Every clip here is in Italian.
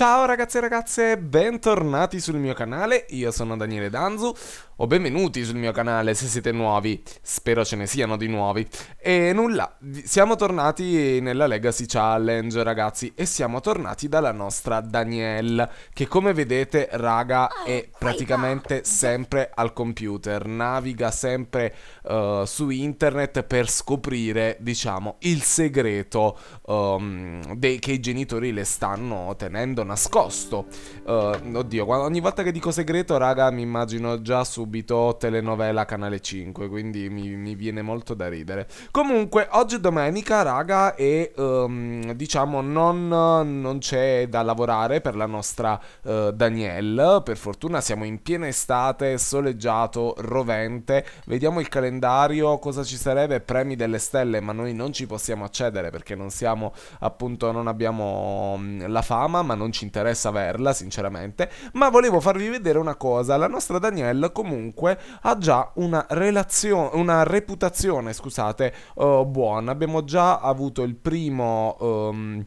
Ciao ragazzi e ragazze, bentornati sul mio canale, io sono Daniele Danzu, o benvenuti sul mio canale se siete nuovi, spero ce ne siano di nuovi. E nulla, siamo tornati nella Legacy Challenge ragazzi, e siamo tornati dalla nostra Danielle, che come vedete raga ah, è praticamente sempre al computer, naviga sempre uh, su internet per scoprire, diciamo, il segreto um, che i genitori le stanno tenendo nascosto. Uh, oddio, quando, ogni volta che dico segreto, raga, mi immagino già subito telenovela Canale 5, quindi mi, mi viene molto da ridere. Comunque, oggi è domenica, raga, e um, diciamo non, non c'è da lavorare per la nostra uh, eh, Danielle. Per fortuna siamo in piena estate, soleggiato, rovente. Vediamo il calendario, cosa ci sarebbe? Premi delle stelle, ma noi non ci possiamo accedere perché non siamo, appunto, non abbiamo um, la fama, ma non ci ci interessa averla, sinceramente, ma volevo farvi vedere una cosa, la nostra Danielle comunque ha già una relazione, una reputazione, scusate, uh, buona, abbiamo già avuto il primo... Um,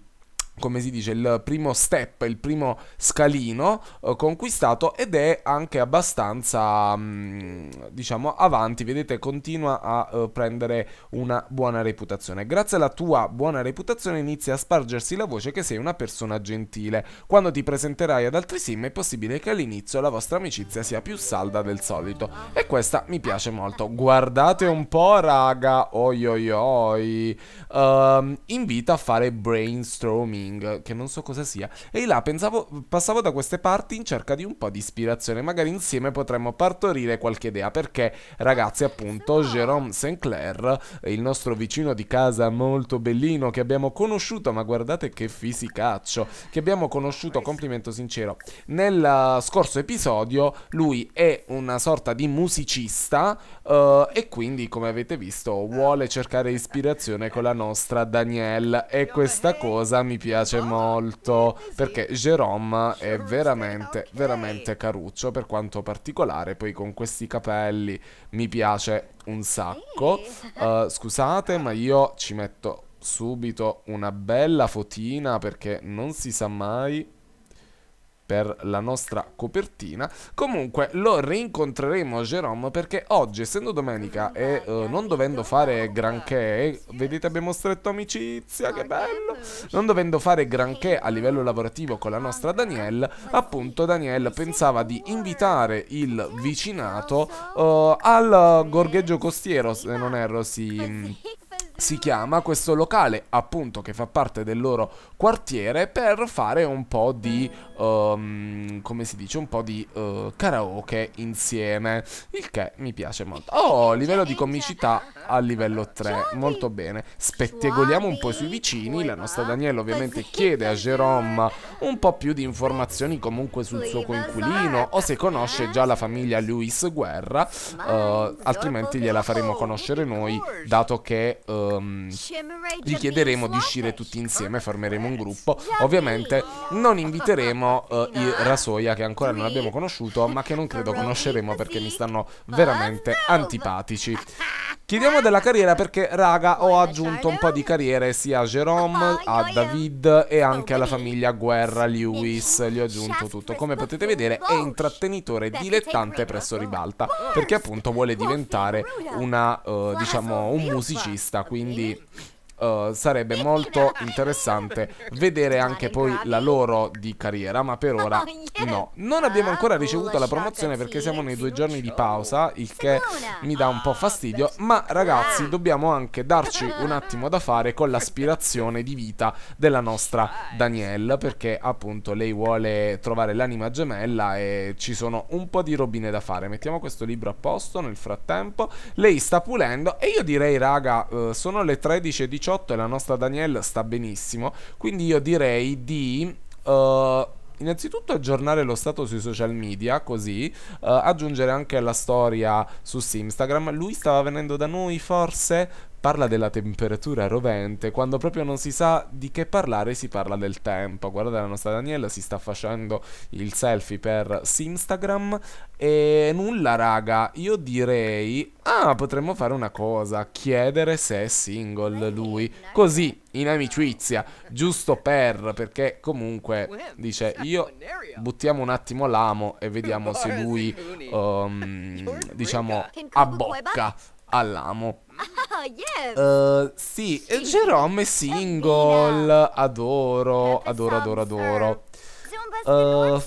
come si dice, il primo step, il primo scalino eh, conquistato ed è anche abbastanza, mh, mm, diciamo, avanti. Vedete, continua a eh, prendere una buona reputazione. Grazie alla tua buona reputazione inizia a spargersi la voce che sei una persona gentile. Quando ti presenterai ad altri sim è possibile che all'inizio la vostra amicizia sia più salda del solito. E questa mi piace molto. Guardate un po', raga. Oi oi oi. Uh, invita a fare brainstorming Rising, che non so cosa sia. E là pensavo, passavo da queste parti in cerca di un po' di ispirazione. Magari insieme potremmo partorire qualche idea. Perché, ragazzi, appunto, Jérôme St. il nostro vicino di casa molto bellino che abbiamo conosciuto, ma guardate che fisicaccio, che abbiamo conosciuto, complimento sincero, nel eh, scorso episodio lui è una sorta di musicista uh, e quindi, come avete visto, vuole cercare ispirazione con la nostra Danielle e questa cosa mi piace piace ah, molto eh perché Jerome è veramente, veramente caruccio per quanto particolare. Poi con questi capelli mi piace un sacco. Uh, scusate, ma io ci metto subito una bella fotina perché non si sa mai per la nostra copertina. Comunque lo rincontreremo a Jerome perché oggi, essendo domenica e uh, non dovendo fare granché, vedete abbiamo stretto amicizia, che bello! Non dovendo fare granché a livello lavorativo con la nostra Danielle, appunto Danielle pensava di invitare il vicinato uh, al gorgheggio costiero, se non erro, si... Sì, mm, si chiama questo locale appunto che fa parte del loro quartiere per fare un po' di um, come si dice un po' di uh, karaoke insieme il che mi piace molto oh livello di comicità a livello 3 molto bene spettegoliamo un po' sui vicini la nostra Daniela ovviamente chiede a Jerome un po' più di informazioni comunque sul suo coinquilino o se conosce già la famiglia Luis Guerra uh, altrimenti gliela faremo conoscere noi dato che uh, lo mm, gli chiederemo di uscire tutti insieme, formeremo un gruppo. Ovviamente non inviteremo uh, eh, i Rasoia che ancora non abbiamo conosciuto, ma che non credo conosceremo perché mi stanno veramente antipatici. Chiediamo della carriera perché, raga, ho aggiunto un po' di carriere sia a Jerome, a David e anche alla famiglia Guerra Lewis. Gli ho aggiunto tutto. Come potete vedere è intrattenitore dilettante presso Ribalta, perché appunto vuole diventare una, uh, diciamo, un musicista quindi eh, sarebbe molto interessante vedere anche poi la loro di carriera, ma per ora oh, no. Non abbiamo ancora ah, ricevuto la promozione perché siamo nei due giorni di pausa, il che mi dà un po' ah, fastidio, ma ragazzi dobbiamo anche darci un attimo da fare con l'aspirazione di vita della nostra Danielle, perché appunto lei vuole trovare l'anima gemella e ci sono un po' di robine da fare. Mettiamo questo libro a posto nel frattempo, lei sta pulendo e io direi raga, eh, sono le 13.18 18 e la nostra Danielle sta benissimo, quindi io direi di... Uh, innanzitutto aggiornare lo stato sui social media così uh, aggiungere anche la storia su Instagram lui stava venendo da noi forse parla della temperatura rovente, quando proprio non si sa di che parlare si parla del tempo. Guardate la nostra Daniela, si sta facendo il selfie per Instagram e nulla raga, io direi... Ah, potremmo fare una cosa, chiedere se è single lui, così in amicizia, giusto per, perché comunque dice io buttiamo un attimo l'amo e vediamo se lui, um, diciamo, abbocca all'amo. Oh, yes. Uh, sì, sì. Jerome è single. Adoro, adoro, adoro, adoro. Uh,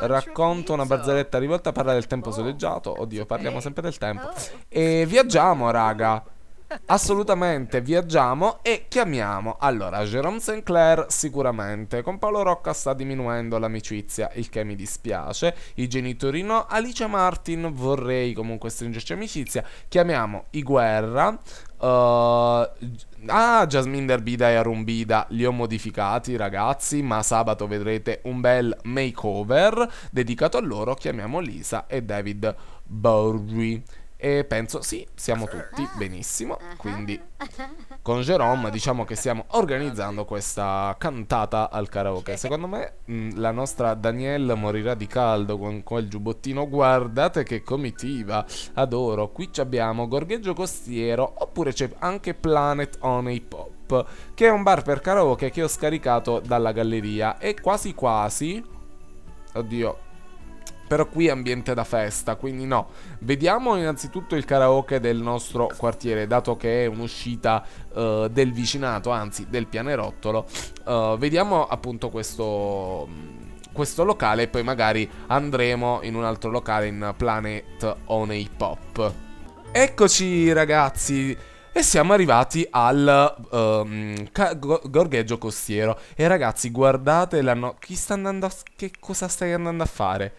eh, racconto una barzelletta rivolta, a parlare del tempo oh. soleggiato. Oddio, parliamo sempre del tempo. Oh. E viaggiamo, raga. Assolutamente, viaggiamo e chiamiamo. Allora, Jerome Sinclair sicuramente. Con Paolo Rocca sta diminuendo l'amicizia, il che mi dispiace. I genitori no. Alice Martin vorrei comunque stringerci amicizia. Chiamiamo i Guerra. Uh, eh, ah, Jasmine Derbida e Arumbida li ho modificati, ragazzi. Ma sabato vedrete un bel makeover dedicato a loro. Chiamiamo Lisa e David Bowie. E penso sì, siamo tutti ah. benissimo. Ah. Quindi con Jerome diciamo che stiamo organizzando questa cantata al karaoke. Secondo me mm, la nostra Danielle morirà di caldo con quel giubbottino. Guardate che comitiva, adoro. Qui abbiamo Gorgheggio Costiero oppure c'è anche Planet on Hip Hop che è un bar per karaoke che ho scaricato dalla galleria e quasi quasi oddio però qui è ambiente da festa, quindi no. Vediamo innanzitutto il karaoke del nostro quartiere, dato che è un'uscita uh, del vicinato, anzi del pianerottolo. Uh, vediamo appunto questo mm, questo locale e poi magari andremo in un altro locale in Planet Honey Pop. Eccoci ragazzi, e siamo arrivati al um, gorgheggio costiero. E ragazzi, guardate la no... Chi sta andando a... Che cosa stai andando a fare?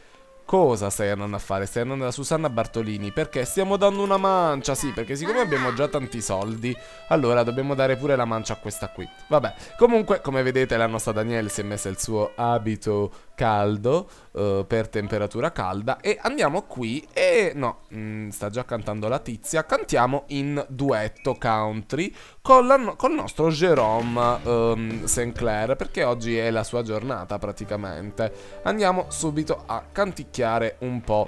cosa stai andando a fare? Stai andando da Susanna Bartolini perché stiamo dando una mancia, sì, perché siccome abbiamo già tanti soldi, allora dobbiamo dare pure la mancia a questa qui. Vabbè, comunque, come vedete, la nostra Daniele si è messa il suo abito caldo uh, per temperatura calda e andiamo qui e no, mh, mm, sta già cantando la tizia, cantiamo in duetto country con, la, con il nostro Jerome um, ehm, Sinclair perché oggi è la sua giornata praticamente. Andiamo subito a canticchiare picchiare un po'.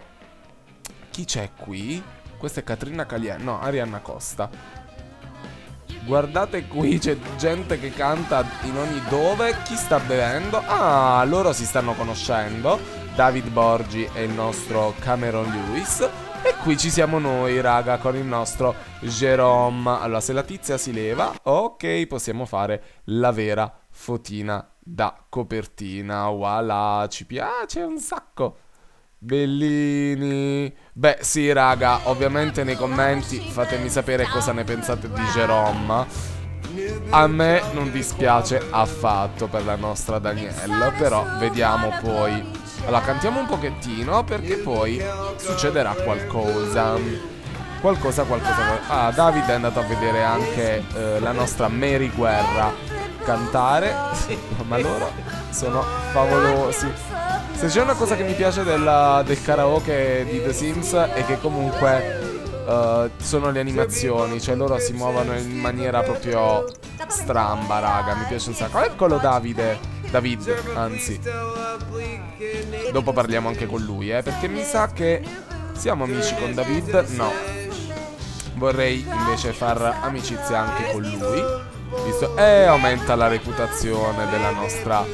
Chi c'è qui? Questa è Katrina Caliano, no, Arianna Costa. Guardate qui, c'è gente che canta in ogni dove. Chi sta bevendo? Ah, loro si stanno conoscendo. David Borgi e il nostro Cameron Lewis. E qui ci siamo noi, raga, con il nostro Jerome. Allora, se la tizia si leva, ok, possiamo fare la vera fotina da copertina. Voilà, ci piace un sacco. Bellini. Beh, sì, raga, ovviamente nei commenti fatemi sapere cosa ne pensate di Jerome. A me non dispiace affatto per la nostra Danielle, però vediamo poi. Allora, cantiamo un pochettino perché poi succederà qualcosa. Qualcosa, qualcosa, Ah, Davide è andato a vedere anche eh, la nostra Mary Guerra cantare, ma loro sono favolosi. Se c'è una cosa che mi piace della, del karaoke di The Sims è che comunque Uh, sono le animazioni, cioè loro si muovono in maniera proprio stramba, raga, mi piace un sacco. Eccolo Davide, David, anzi. Dopo parliamo anche con lui, eh, perché mi sa che siamo amici con David, no. Vorrei invece far amicizia anche con lui. Visto... E eh, aumenta la reputazione della nostra...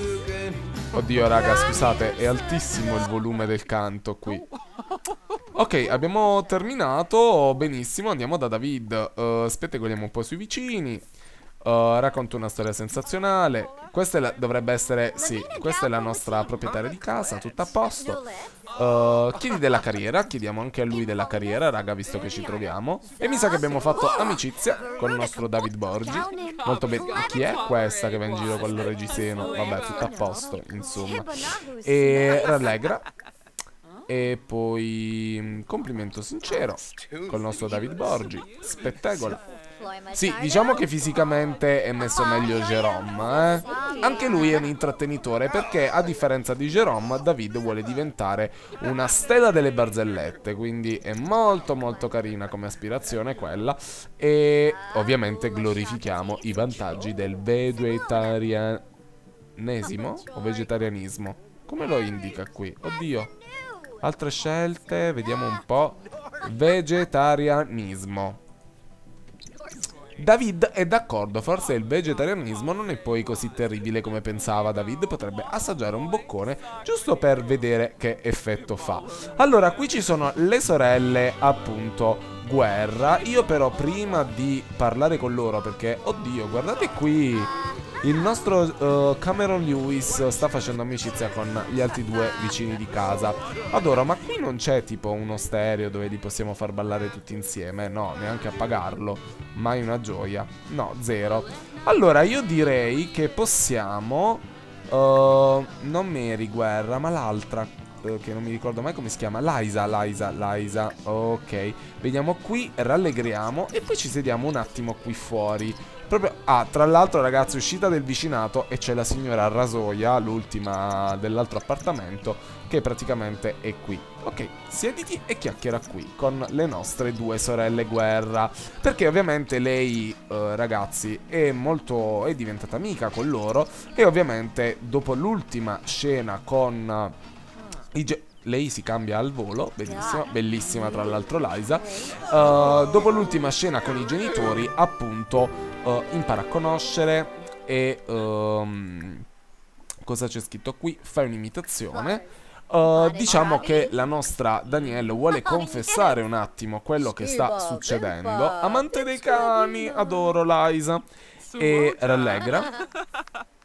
Oddio raga, scusate, è altissimo il volume del canto qui. Ok, abbiamo terminato, benissimo, andiamo da David. Uh, eh, spettegoliamo un po' sui vicini. Uh, racconto una storia sensazionale. Questa la, dovrebbe essere... Sì, questa è la nostra proprietaria di casa, tutto a posto. Uh, chiedi della carriera, chiediamo anche a lui della carriera, raga, visto che ci troviamo. E mi sa che abbiamo fatto amicizia con il nostro David Borgi. Molto bene. Chi è questa che va in giro con il reggiseno? Vabbè, tutto a posto, insomma. E rallegra. E poi mm, complimento sincero con il nostro David Borgi. Spettacola. Sì, diciamo che fisicamente è messo meglio Jerome. Eh? Anche lui è un intrattenitore perché, a differenza di Jerome, David vuole diventare una stella delle barzellette. Quindi è molto molto carina come aspirazione quella. E ovviamente glorifichiamo i vantaggi del vegetarianesimo o vegetarianismo. Come lo indica qui? Oddio. Altre scelte, vediamo un po'. Vegetarianismo. David è d'accordo, forse il vegetarianismo non è poi così terribile come pensava. David potrebbe assaggiare un boccone giusto per vedere che effetto fa. Allora, qui ci sono le sorelle, appunto, guerra. Io però prima di parlare con loro, perché, oddio, guardate qui... Il nostro uh, Cameron Lewis sta facendo amicizia con gli altri due vicini di casa. Adoro, ma qui non c'è tipo uno stereo dove li possiamo far ballare tutti insieme? No, neanche a pagarlo. Mai una gioia. No, zero. Allora, io direi che possiamo... Uh, non Mary Guerra, ma l'altra eh, che non mi ricordo mai come si chiama Liza, Liza, Liza Ok, veniamo qui, rallegriamo e poi ci sediamo un attimo qui fuori Proprio... Ah, tra l'altro ragazzi, uscita del vicinato e c'è la signora Rasoia, l'ultima dell'altro appartamento, che praticamente è qui. Ok, siediti e chiacchiera qui con le nostre due sorelle guerra. Perché ovviamente lei, eh, ragazzi, è molto... è diventata amica con loro e ovviamente dopo l'ultima scena con... Eh, I lei si cambia al volo, bellissima, ah. bellissima tra l'altro Liza. Uh, dopo l'ultima scena con i genitori, appunto, uh, impara a conoscere e... Um, cosa c'è scritto qui? Fai un'imitazione. Uh, diciamo che la nostra Danielle vuole confessare un attimo quello che sta succedendo. Amante dei cani, adoro Liza. E rallegra.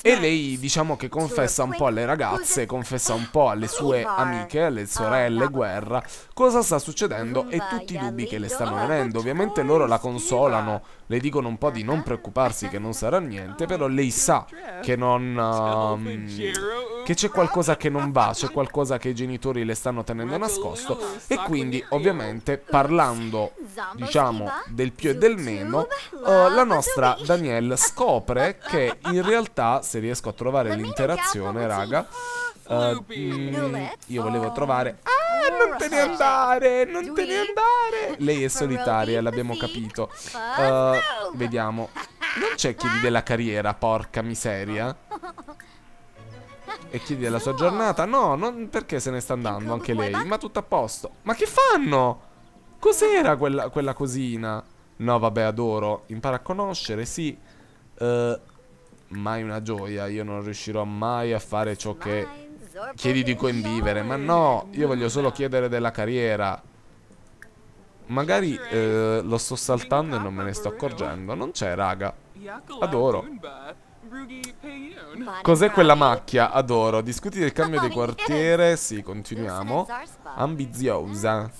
E lei diciamo che confessa un po' alle ragazze, confessa un po' alle sue amiche, alle sorelle guerra, cosa sta succedendo e tutti i dubbi che le stanno venendo. Ovviamente loro la consolano, le dicono un po' di non preoccuparsi che non sarà niente, però lei sa che non... Um, che c'è qualcosa che non va, c'è qualcosa che i genitori le stanno tenendo nascosto e quindi ovviamente parlando diciamo del più e del meno, uh, la nostra Danielle scopre che in realtà se riesco a trovare l'interazione, raga. Uh, mm, io volevo trovare... Ah, ah non te ne andare, non te ne andare. Lei è solitaria, l'abbiamo capito. Uh, vediamo. Non c'è chiedi della carriera, porca miseria. E chiedi della sua giornata. No, non perché se ne sta andando anche lei. Ma tutto a posto. Ma che fanno? Cos'era quella, quella cosina? No, vabbè, adoro. Impara a conoscere, sì. Uh, mai una gioia, io non riuscirò mai a fare ciò che chiedi di convivere, ma no, io voglio solo chiedere della carriera. Magari eh, lo sto saltando e non me ne sto accorgendo, non c'è raga, adoro. Cos'è quella macchia? Adoro. Discuti del cambio di quartiere? Sì, continuiamo. Ambiziosa.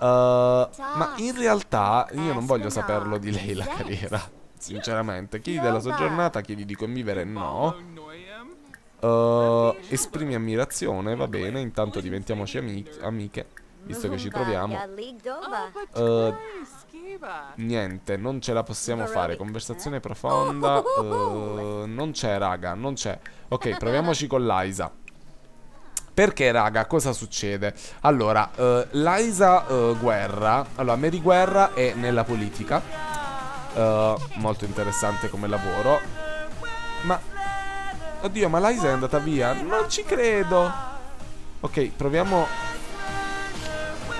Uh, ma in realtà io non voglio saperlo di lei la carriera sinceramente. Chiedi della sua giornata, chiedi di convivere, no. Uh, esprimi ammirazione, va bene, intanto diventiamoci amiche, amiche visto che ci troviamo. Uh, niente, non ce la possiamo fare. Conversazione profonda. Uh, non c'è, raga, non c'è. Ok, proviamoci con Liza. Perché, raga, cosa succede? Allora, uh, Liza Guerra, allora, Mary Guerra è nella politica eh, molto interessante come lavoro. Ma... Oddio, ma Liza è andata via. Non ci credo. Ok, proviamo...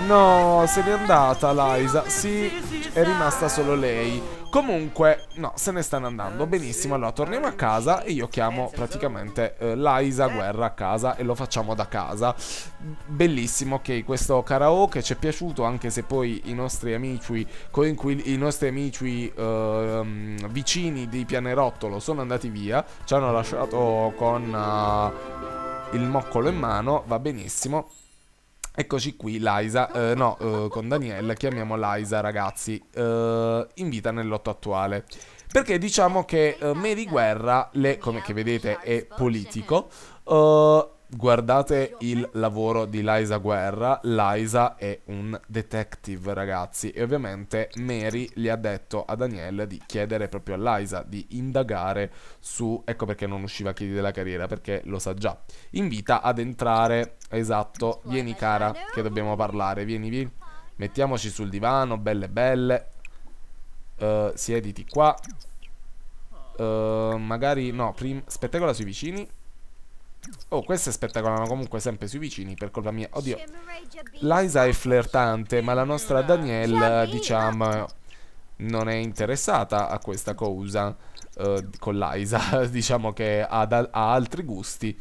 No, se n'è andata Liza. Sì, è rimasta solo lei. Comunque, no, se ne stanno andando. Benissimo, allora torniamo a casa e io chiamo praticamente eh, Laisa Guerra a casa e lo facciamo da casa. Bellissimo, ok, questo karaoke ci è piaciuto anche se poi i nostri amici, i nostri amici eh, vicini di Pianerottolo sono andati via, ci hanno lasciato con eh, il moccolo in mano, va benissimo. Eccoci qui, Liza, eh, no, eh, con Daniel, chiamiamo Liza ragazzi, eh, in vita nel lotto attuale. Perché diciamo che eh, Mary Guerra, le, come vedete è politico, eh, Guardate il lavoro di Liza Guerra, Liza è un detective ragazzi e ovviamente Mary gli ha detto a Daniel di chiedere proprio a Liza di indagare su, ecco perché non usciva a chiedere della carriera perché lo sa già, invita ad entrare, esatto, vieni cara che dobbiamo parlare, vieni vieni, mettiamoci sul divano, belle belle, uh, siediti qua, uh, magari no, spettacola sui vicini Oh, queste spettacolano comunque sempre sui vicini per colpa mia. Oddio. Liza è flirtante, ma la nostra Danielle, diciamo, non è interessata a questa cosa. Uh, con Liza, diciamo che ha, ha altri gusti.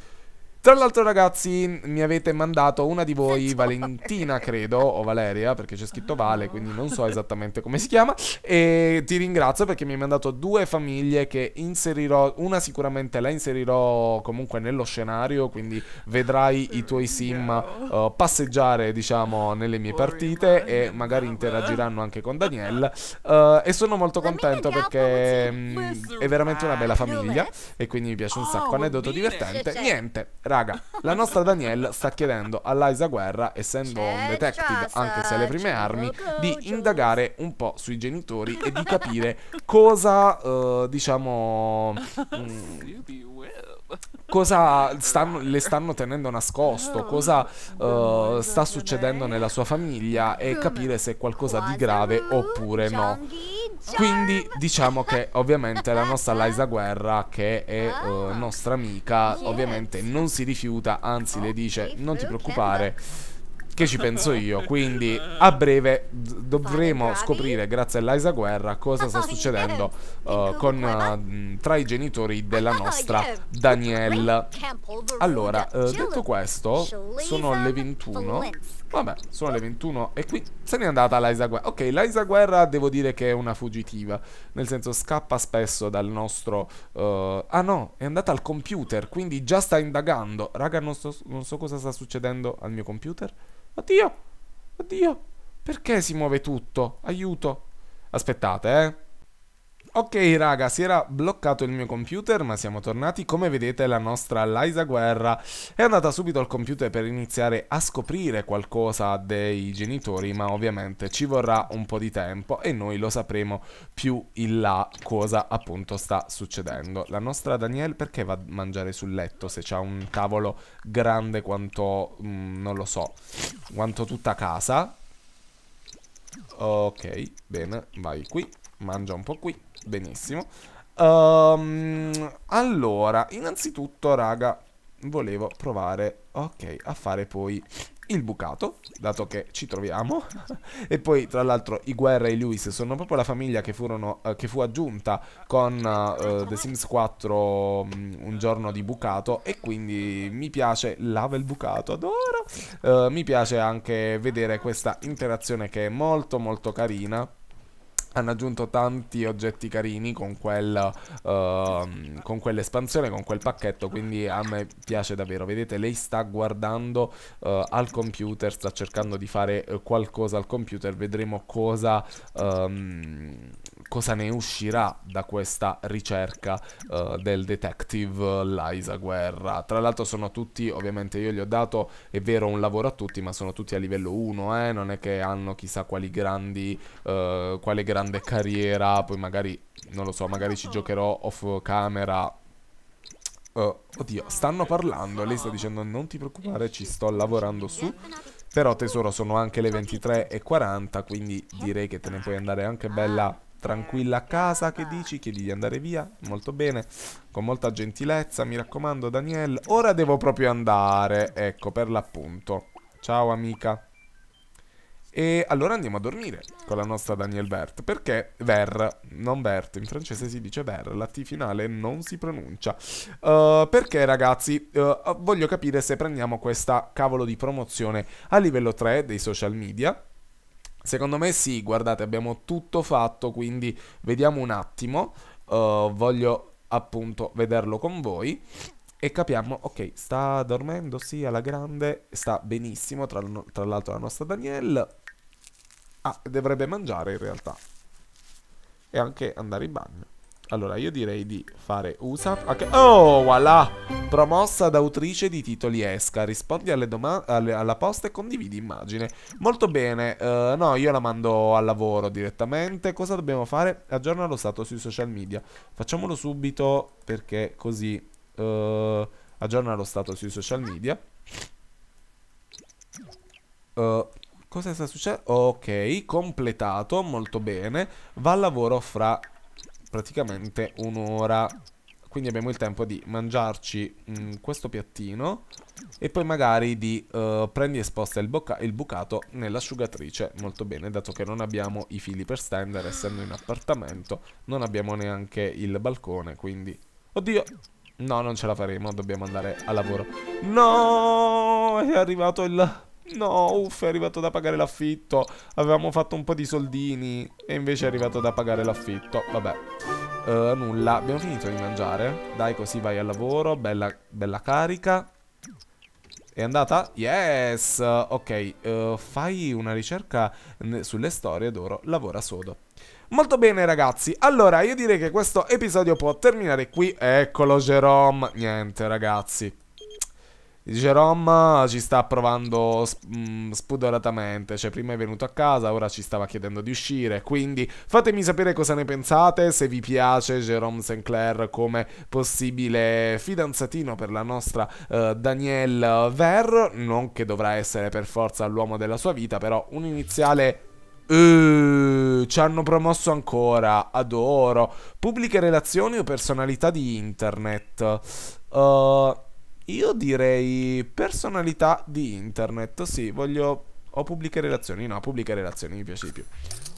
Tra l'altro ragazzi mi avete mandato una di voi, Valentina credo, o Valeria perché c'è scritto ah, Vale, quindi non so esattamente come si chiama, e ti ringrazio perché mi hai mandato due famiglie che inserirò, una sicuramente la inserirò comunque nello scenario, quindi vedrai i tuoi sim uh, passeggiare diciamo nelle mie partite e magari interagiranno anche con Daniel uh, e sono molto contento perché mh, mm, è veramente una bella famiglia eh. e quindi mi piace un sacco, oh, aneddoto divertente, cioè, niente Raga, la nostra Danielle sta chiedendo a Liza Guerra, essendo un detective anche se alle prime armi, di indagare un po' sui genitori e di capire cosa, uh, diciamo... Mm, cosa stanno, le stanno tenendo nascosto, cosa uh, sta succedendo nella sua famiglia e capire se è qualcosa di grave oppure no. Quindi diciamo che ovviamente la nostra Liza Guerra, che è uh, nostra amica, ovviamente non si rifiuta, anzi le dice non ti preoccupare che ci penso io. Quindi a breve dovremo scoprire, grazie a Liza Guerra, cosa sta succedendo uh, con, uh, tra i genitori della nostra Danielle. Allora, uh, detto questo, sono le 21. Vabbè, sono le 21 e qui se n'è andata Liza Guerra. Ok, Liza Guerra devo dire che è una fuggitiva, nel senso scappa spesso dal nostro... Uh... Ah no, è andata al computer, quindi già sta indagando. Raga, non so, non so cosa sta succedendo al mio computer. Oddio, oddio, perché si muove tutto? Aiuto. Aspettate, eh. Ok raga, si era bloccato il mio computer ma siamo tornati, come vedete la nostra Liza Guerra è andata subito al computer per iniziare a scoprire qualcosa dei genitori ma ovviamente ci vorrà un po' di tempo e noi lo sapremo più in là cosa appunto sta succedendo. La nostra Danielle perché va a mangiare sul letto se c'ha un tavolo grande quanto, mh, mm, non lo so, quanto tutta casa? Ok, bene, vai qui mangia un po' qui, benissimo. Um, allora, innanzitutto, raga, volevo provare, ok, a fare poi il bucato, dato che ci troviamo. e poi, tra l'altro, i Guerra e i Lewis sono proprio la famiglia che, furono, eh, che fu aggiunta con eh, The Sims 4 um, mm, un giorno di bucato. E quindi mi piace, lava il bucato, adoro. Eh, mi piace anche vedere questa interazione che è molto molto carina hanno aggiunto tanti oggetti carini con, quel, uh, con quell'espansione, con quel pacchetto, quindi a me piace davvero. Vedete, lei sta guardando uh, al computer, sta cercando di fare eh, qualcosa al computer, vedremo cosa, um, cosa ne uscirà da questa ricerca uh, del detective Liza Guerra. Tra l'altro sono tutti, ovviamente io gli ho dato, è vero, un lavoro a tutti, ma sono tutti a livello 1, eh? non è che hanno chissà quali grandi, uh, quale grande carriera, poi magari, non lo so, magari ci giocherò off camera Uh, oddio, stanno parlando. Lei sta dicendo non ti preoccupare, ci sto lavorando su. Però tesoro, sono anche le 23 e 40 quindi direi che te ne puoi andare anche bella tranquilla a casa, che dici? Chiedi di andare via, molto bene, con molta gentilezza, mi raccomando Daniel. Ora devo proprio andare, ecco, per l'appunto. Ciao amica. E allora andiamo a dormire con la nostra Daniel Vert, perché Ver, non Vert, in francese si dice Ver, la T finale non si pronuncia. Uh, perché ragazzi, uh, voglio capire se prendiamo questa cavolo di promozione a livello 3 dei social media, Secondo me sì, guardate, abbiamo tutto fatto, quindi vediamo un attimo. Uh, voglio appunto vederlo con voi e capiamo, ok, sta dormendo, sì, alla grande, sta benissimo, tra, tra l'altro la nostra Danielle. Ah, dovrebbe mangiare in realtà. E anche andare in bagno. Allora, io direi di fare USA... Okay. Oh, voilà! Promossa ad autrice di titoli esca. Rispondi alle alle, alla posta e condividi immagine. Molto bene. Uh, no, io la mando al lavoro direttamente. Cosa dobbiamo fare? Aggiorna lo stato sui social media. Facciamolo subito perché così... Uh, eh, aggiorna lo stato sui social media. Uh, cosa sta succedendo? Ok, completato, molto bene. Va al lavoro fra praticamente un'ora quindi abbiamo il tempo di mangiarci mh, mm, questo piattino e poi magari di uh, prendi e sposta il, il bucato nell'asciugatrice molto bene dato che non abbiamo i fili per stendere essendo in appartamento non abbiamo neanche il balcone quindi oddio no non ce la faremo dobbiamo andare a lavoro no è arrivato il No, uff, è arrivato da pagare l'affitto. Avevamo fatto un po' di soldini e invece è arrivato da pagare l'affitto. Vabbè. Uh, nulla, abbiamo finito di mangiare. Dai, così vai al lavoro. Bella, bella carica. È andata? Yes! Ok, uh, fai una ricerca sulle storie d'oro. Lavora sodo. Molto bene ragazzi, allora io direi che questo episodio può terminare qui. Eccolo Jerome. Niente ragazzi. Dice Rom ci sta provando mm, spudoratamente, cioè prima è venuto a casa, ora ci stava chiedendo di uscire, quindi fatemi sapere cosa ne pensate, se vi piace Jerome Sinclair come possibile fidanzatino per la nostra uh, Danielle Ver, non che dovrà essere per forza l'uomo della sua vita, però un iniziale Uh, ci hanno promosso ancora, adoro. Pubbliche relazioni o personalità di internet? Uh, io direi personalità di internet, sì, voglio... O pubbliche relazioni, no, pubbliche relazioni mi piace di più.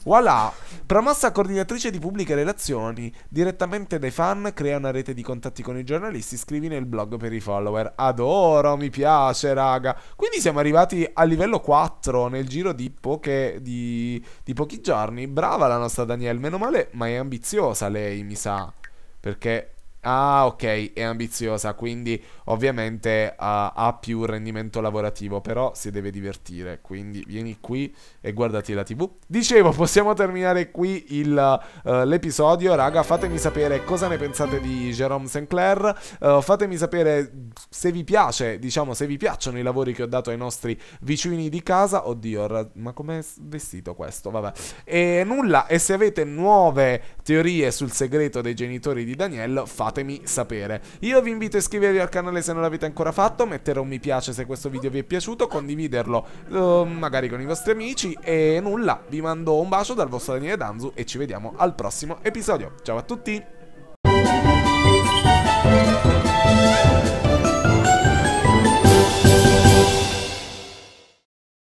Voilà! Promossa coordinatrice di pubbliche relazioni, direttamente dai fan, crea una rete di contatti con i giornalisti, scrivi nel blog per i follower. Adoro, mi piace, raga. Quindi siamo arrivati a livello 4 nel giro di, poche, di, di pochi giorni. Brava la nostra Danielle, meno male, ma è ambiziosa lei, mi sa. Perché Ah, ok, è ambiziosa, quindi ovviamente ha, ha, più rendimento lavorativo, però si deve divertire, quindi vieni qui e guardati la TV. Dicevo, possiamo terminare qui eh, l'episodio, uh, raga, fatemi sapere cosa ne pensate di Jerome Sinclair, uh, fatemi sapere se vi piace, diciamo, se vi piacciono i lavori che ho dato ai nostri vicini di casa. Oddio, ma com'è vestito questo? Vabbè. E nulla, e se avete nuove teorie sul segreto dei genitori di Daniel, fatemi fatemi sapere. Io vi invito a iscrivervi al canale se non l'avete ancora fatto, mettere un mi piace se questo video vi è piaciuto, condividerlo eh, magari con i vostri amici e nulla, vi mando un bacio dal vostro Daniele Danzu e ci vediamo al prossimo episodio. Ciao a tutti!